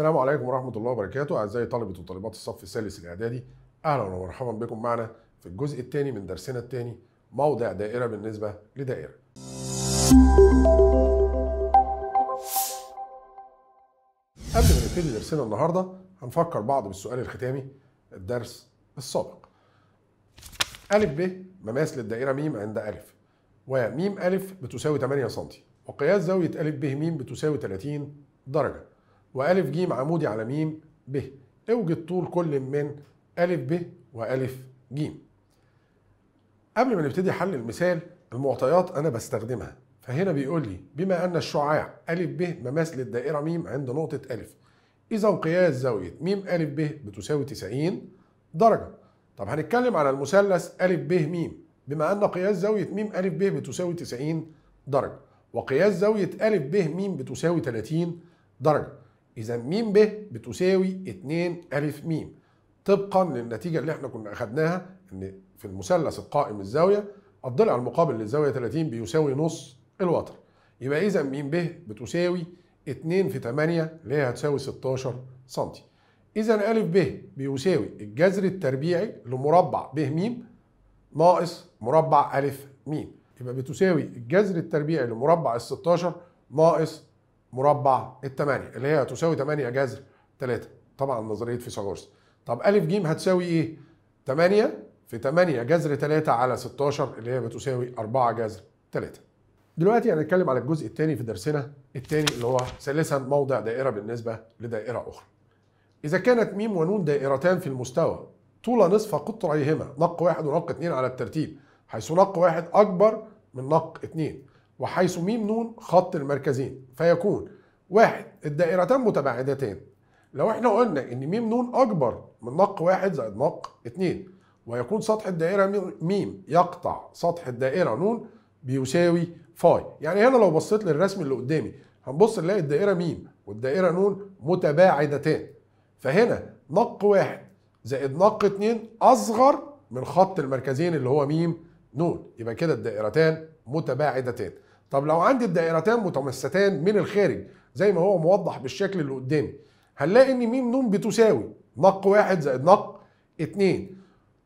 السلام عليكم ورحمة الله وبركاته أعزائي طلبة وطالبات الصف الثالث الإعدادي أهلا ومرحبا بكم معنا في الجزء الثاني من درسنا الثاني موضع دائرة بالنسبة لدائرة. قبل ما نبتدي درسنا النهارده هنفكر بعض بالسؤال الختامي الدرس السابق. أ ب مماس للدائرة م عند أ وم أ بتساوي 8 سم وقياس زاوية أ ب م بتساوي 30 درجة. وألف جيم عمودي على ميم ب اوجد طول كل من ألف ب وألف جيم قبل ما نبتدي حل المثال المعطيات أنا بستخدمها فهنا بيقول لي بما أن الشعاع ألف ب مماثل الدائرة ميم عند نقطة ألف إذا قياس زاوية ميم ألف ب بتساوي 90 درجة طب هنتكلم على المثلث ألف ب ميم بما أن قياس زاوية ميم ألف ب بتساوي 90 درجة وقياس زاوية ألف ب ميم بتساوي 30 درجة اذا م ب بتساوي 2 ا م طبقا للنتيجه اللي احنا كنا اخذناها ان في المثلث القائم الزاويه الضلع المقابل للزاويه 30 بيساوي نص الوتر يبقى اذا م ب بتساوي 2 في 8 اللي هي هتساوي 16 سم اذا ا ب بيساوي الجذر التربيعي لمربع ب م ناقص مربع ا م يبقى بتساوي الجذر التربيعي لمربع ال 16 ناقص مربع الثمانية اللي هي تساوي 8 جذر 3 طبعا نظرية فيثاغورس طب أ ج هتساوي إيه؟ 8 في 8 جذر 3 على 16 اللي هي بتساوي 4 جذر 3 دلوقتي هنتكلم على الجزء الثاني في درسنا الثاني اللي هو ثالثا موضع دائرة بالنسبة لدائرة أخرى إذا كانت م ونون دائرتان في المستوى طول نصف قطريهما نق واحد ونق اثنين على الترتيب حيث نق واحد أكبر من نق اثنين وحيث ميم نون خط المركزين فيكون واحد الدائرتان متباعدتان لو احنا قلنا ان ميم نون اكبر من نق واحد زائد نق اتنين ويكون سطح الدائرة ميم يقطع سطح الدائرة نون بيساوي فاي يعني هنا لو بصيت للرسم اللي قدامي هنبص نلاقي الدائرة ميم والدائرة نون متباعدتان فهنا نق واحد زائد نق اتنين اصغر من خط المركزين اللي هو ميم نون يبقى كده الدائرتان متباعدتان طب لو عندي الدائرتان متمستان من الخارج زي ما هو موضح بالشكل اللي قدامي هنلاقي ان م ن بتساوي نق واحد زائد نق اتنين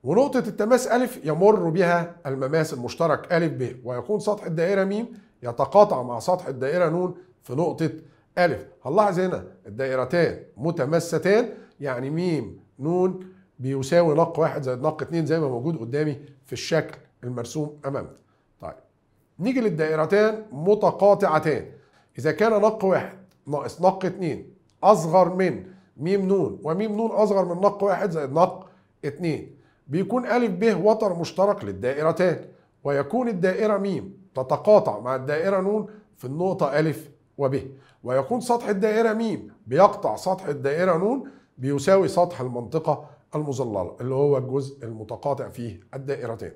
ونقطة التماس ألف يمر بها المماس المشترك ألف ب ويكون سطح الدائرة م يتقاطع مع سطح الدائرة ن في نقطة ألف هنلاحظ هنا الدائرتان متمستان يعني م ن بيساوي نق واحد زائد نق اتنين زي ما موجود قدامي في الشكل المرسوم أمامنا طيب نيجي للدائرتان متقاطعتان إذا كان نق واحد ناقص نق اتنين أصغر من ميم نون وميم نون أصغر من نق واحد زائد نق اتنين بيكون ا ب وتر مشترك للدائرتان ويكون الدائرة ميم تتقاطع مع الدائرة نون في النقطة و وب ويكون سطح الدائرة ميم بيقطع سطح الدائرة نون بيساوي سطح المنطقة المظللة اللي هو الجزء المتقاطع فيه الدائرتين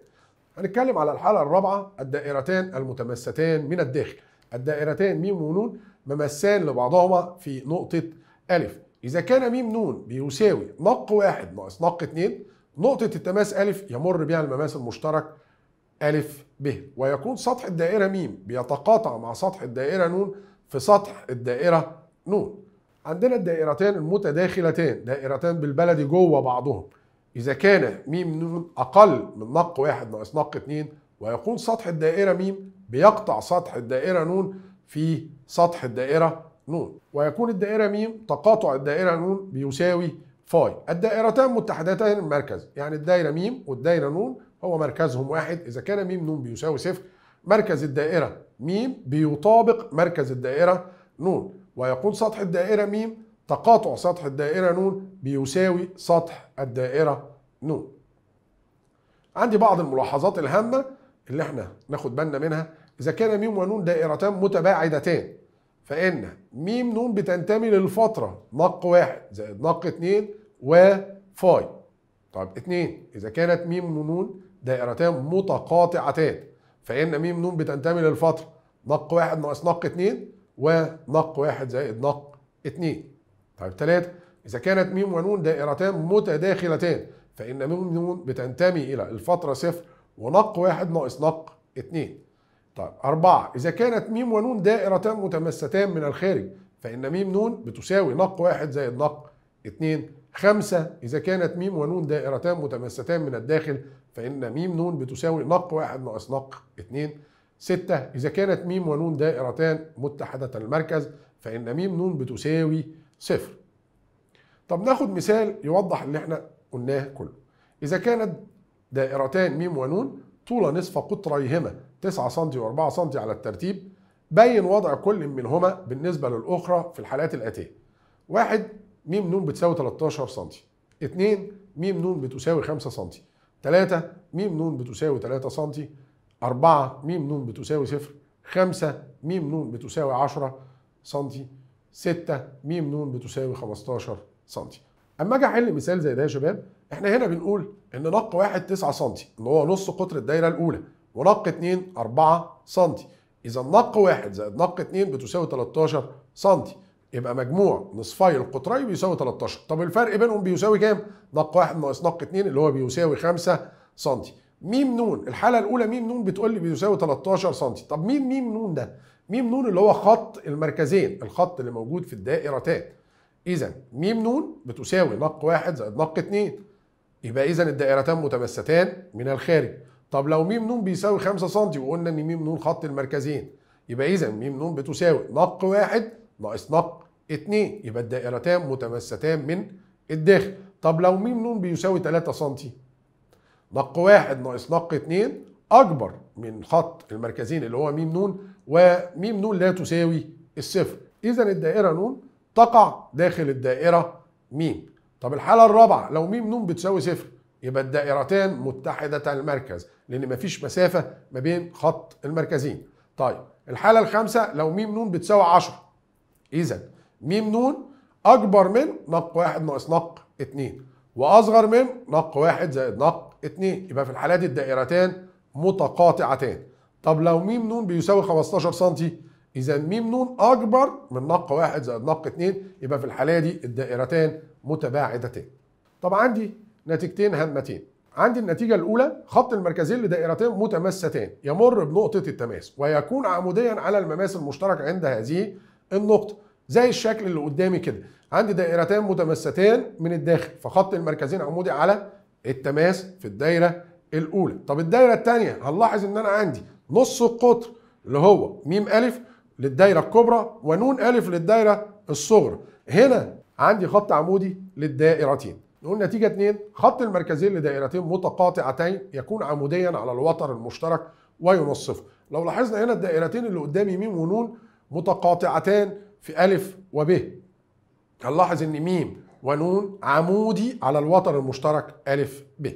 هنتكلم على الحالة الرابعة الدائرتان المتمستان من الداخل الدائرتان ميم ونون ممسان لبعضهما في نقطة ألف إذا كان ميم نون بيساوي نق واحد ناقص نق اتنين نقطة التماس ألف يمر بها المماس المشترك ألف ب ويكون سطح الدائرة ميم بيتقاطع مع سطح الدائرة نون في سطح الدائرة نون عندنا الدائرتان المتداخلتان دائرتان بالبلدي جوه بعضهم إذا كان م نون أقل من نق واحد ناقص نق اتنين ويكون سطح الدائرة م بيقطع سطح الدائرة نون في سطح الدائرة نون ويكون الدائرة م تقاطع الدائرة نون بيساوي فاي الدائرتان متحدتان المركز يعني الدائرة م والدائرة نون هو مركزهم واحد إذا كان م نون بيساوي صفر مركز الدائرة م بيطابق مركز الدائرة نون ويكون سطح الدائرة م تقاطع سطح الدائرة ن بيساوي سطح الدائرة ن عندي بعض الملاحظات الهامة اللي احنا ناخد بالنا منها إذا كان م ونون دائرتان متباعدتان فإن م ن بتنتمي للفترة نق واحد زائد نق اتنين وفاي طيب اتنين إذا كانت م ونون دائرتان متقاطعتان فإن م ن بتنتمي للفترة نق واحد ناقص نق اتنين ونق واحد زائد نق اتنين طيب ثلاثة إذا كانت ميم ونون دائرتان متداخلتان فإن ميم ونون بتنتمي إلى الفترة صفر ونق واحد ناقص نق اتنين طيب أربعة إذا كانت ميم ونون دائرتان متمستان من الخارج فإن ميم نون بتساوي نق واحد زائد نق اتنين خمسة إذا كانت ميم ونون دائرتان متمستان من الداخل فإن ميم نون بتساوي نق واحد ناقص نق اتنين ستة إذا كانت ميم ونون دائرتان متحدة المركز فإن ميم نون بتساوي صفر طب ناخد مثال يوضح اللي احنا قلناه كله إذا كانت دائرتان م ونون طول نصف قطريهما 9 سم و4 سم على الترتيب بين وضع كل منهما بالنسبة للأخرى في الحالات الآتية واحد م نون بتساوي 13 سم 2 م نون بتساوي 5 سم 3 م نون بتساوي 3 سم 4 م نون بتساوي 0 5 م نون بتساوي 10 سم 6 م ن بتساوي 15 سم اما اجي احل مثال زي ده يا شباب احنا هنا بنقول ان نق 1 9 سم اللي هو نص قطر الدايره الاولى ونق 2 4 سم اذا نق 1 زائد نق 2 بتساوي 13 سم يبقى مجموع نصفي القطرين بيساوي 13 طب الفرق بينهم بيساوي كام نق 1 ناقص نق 2 اللي هو بيساوي 5 سم م ن الحاله الاولى م ن بتقول لي بيساوي 13 سم طب مين م ن ده ميم نون اللي هو خط المركزين الخط اللي موجود في الدائرتان اذا ميم نون بتساوي نق واحد زائد نق اتنين يبقى اذا الدائرتان متمستان من الخارج طب لو ميم نون بيساوي 5 سم وقلنا ان ميم نون خط المركزين يبقى اذا ميم نون بتساوي نق واحد ناقص نق اتنين يبقى الدائرتان متمستان من الداخل طب لو ميم نون بيساوي 3 سم نق واحد ناقص نق اتنين اكبر من خط المركزين اللي هو م ن م ن لا تساوي الصفر اذا الدائره ن تقع داخل الدائره م طب الحاله الرابعه لو م ن بتساوي صفر يبقى الدائرتان متحدة المركز لأن مفيش مسافة ما بين خط المركزين طيب الحالة الخامسة لو م ن بتساوي 10 إذا م ن أكبر من نق واحد ناقص نق 2 وأصغر من نق واحد زائد نق 2 يبقى في الحالات الدائرتان متقاطعتان طب لو م ن بيساوي 15 سم اذا م ن اكبر من نق واحد زائد نق اتنين يبقى في الحاله دي الدائرتان متباعدتان طب عندي نتيجتين هامتين عندي النتيجه الاولى خط المركزين لدائرتين متماستان يمر بنقطه التماس ويكون عموديا على المماس المشترك عند هذه النقطه زي الشكل اللي قدامي كده عندي دائرتان متماستان من الداخل فخط المركزين عمودي على التماس في الدايره الاولى طب الدايره الثانيه هنلاحظ ان انا عندي نص القطر اللي هو م ا للدايره الكبرى ونون ا للدايره الصغرى هنا عندي خط عمودي للدائرتين نقول نتيجة 2 خط المركزين لدائرتين متقاطعتين يكون عموديا على الوتر المشترك وينصفه لو لاحظنا هنا الدائرتين اللي قدامي م ونون متقاطعتان في أ وب هنلاحظ ان م ونون عمودي على الوتر المشترك أ ب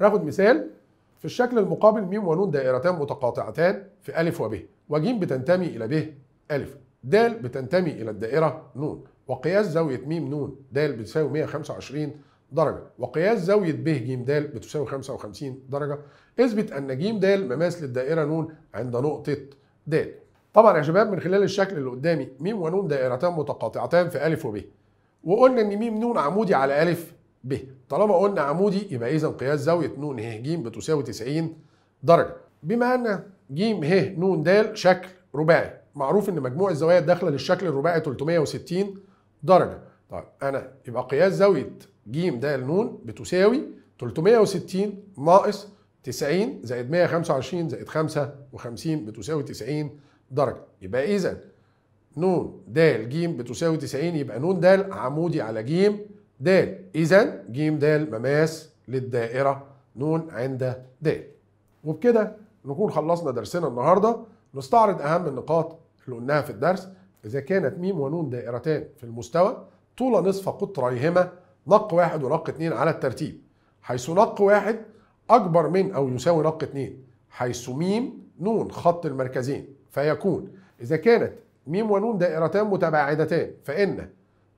ناخد مثال في الشكل المقابل م ونون دائرتان متقاطعتان في ألف وب وج بتنتمي إلى ب ألف د بتنتمي إلى الدائرة نون وقياس زاوية م نون د بتساوي 125 درجة وقياس زاوية ب ج د بتساوي 55 درجة اثبت أن ج د مماس للدائرة نون عند نقطة د طبعا يا شباب من خلال الشكل اللي قدامي م ونون دائرتان متقاطعتان في ألف وب وقلنا إن م نون عمودي على ألف ب طالما قلنا عمودي يبقى اذا قياس زاويه ن ه ج بتساوي 90 درجه بما ان ج ه ن د شكل رباعي معروف ان مجموع الزوايا الداخله للشكل الرباعي 360 درجه طيب انا يبقى قياس زاويه ج د ن بتساوي 360 ناقص 90 زائد 125 زائد 55 بتساوي 90 درجه يبقى اذا ن د ج بتساوي 90 يبقى ن د عمودي على ج د إذا ج د مماس للدائرة ن عند د وبكده نكون خلصنا درسنا النهاردة نستعرض أهم النقاط اللي قلناها في الدرس إذا كانت م ونون دائرتان في المستوى طول نصف قطريهما نق واحد ونق اثنين على الترتيب حيث نق واحد أكبر من أو يساوي نق اثنين حيث ميم نون خط المركزين فيكون إذا كانت ميم ونون دائرتان متباعدتان فإن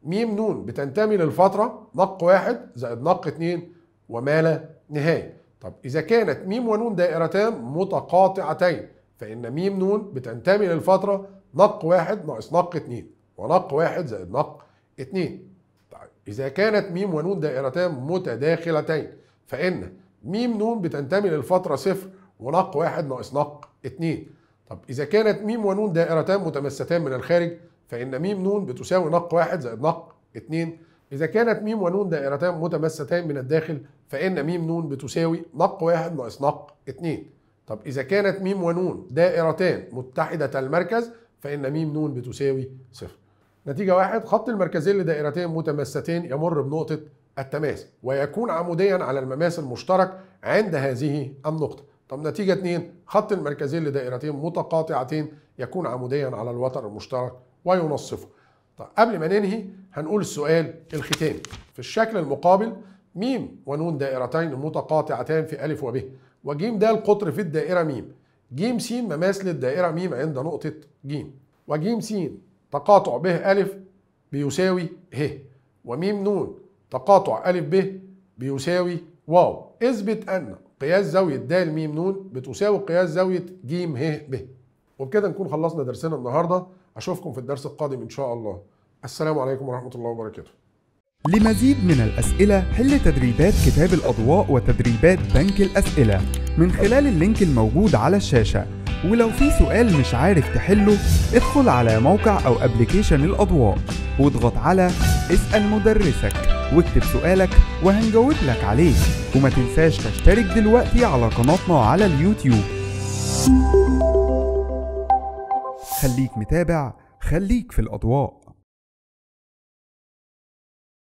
ميم نون بتنتمي للفترة نق واحد زائد نق اتنين وما لا نهاية طب إذا كانت ميم ونون دائرتان متقاطعتين فإن ميم نون بتنتمي للفترة نق واحد ناقص نق اتنين ونق واحد زائد نق اتنين طيب إذا كانت ميم ونون دائرتان متداخلتين فإن ميم نون بتنتمي للفترة صفر ونق واحد ناقص نق اتنين طب إذا كانت ميم ونون دائرتان متمستان من الخارج فإن ميم نون بتساوي نق واحد زائد نق اتنين إذا كانت ميم ونون دائرتان متماستان من الداخل فإن ميم نون بتساوي نق واحد ناقص نق اتنين طب إذا كانت ميم ونون دائرتان متحدة المركز فإن ميم نون بتساوي صفر نتيجة واحد خط المركزين لدائرتين متماستين يمر بنقطة التماس ويكون عموديا على المماس المشترك عند هذه النقطة طب نتيجة اتنين خط المركزين لدائرتين متقاطعتين يكون عموديا على الوتر المشترك وينصفه طب قبل ما ننهي هنقول السؤال الختامي في الشكل المقابل ميم ونون دائرتين متقاطعتان في ألف وب وجيم د القطر في الدائرة ميم جيم س مماثل الدائرة ميم عند نقطة جيم وجيم س تقاطع ب ألف بيساوي ه وميم نون تقاطع ألف ب بيساوي واو اثبت أن قياس زاوية د ميم نون بتساوي قياس زاوية ج ه ب وبكده نكون خلصنا درسنا النهارده اشوفكم في الدرس القادم ان شاء الله السلام عليكم ورحمه الله وبركاته لمزيد من الأسئلة حل تدريبات كتاب الأضواء وتدريبات بنك الأسئلة من خلال اللينك الموجود على الشاشة ولو في سؤال مش عارف تحله ادخل على موقع أو أبليكيشن الأضواء واضغط على اسأل مدرسك واكتب سؤالك وهنجاوب لك عليه وما تنساش تشترك دلوقتي على قناتنا على اليوتيوب خليك متابع خليك في الأضواء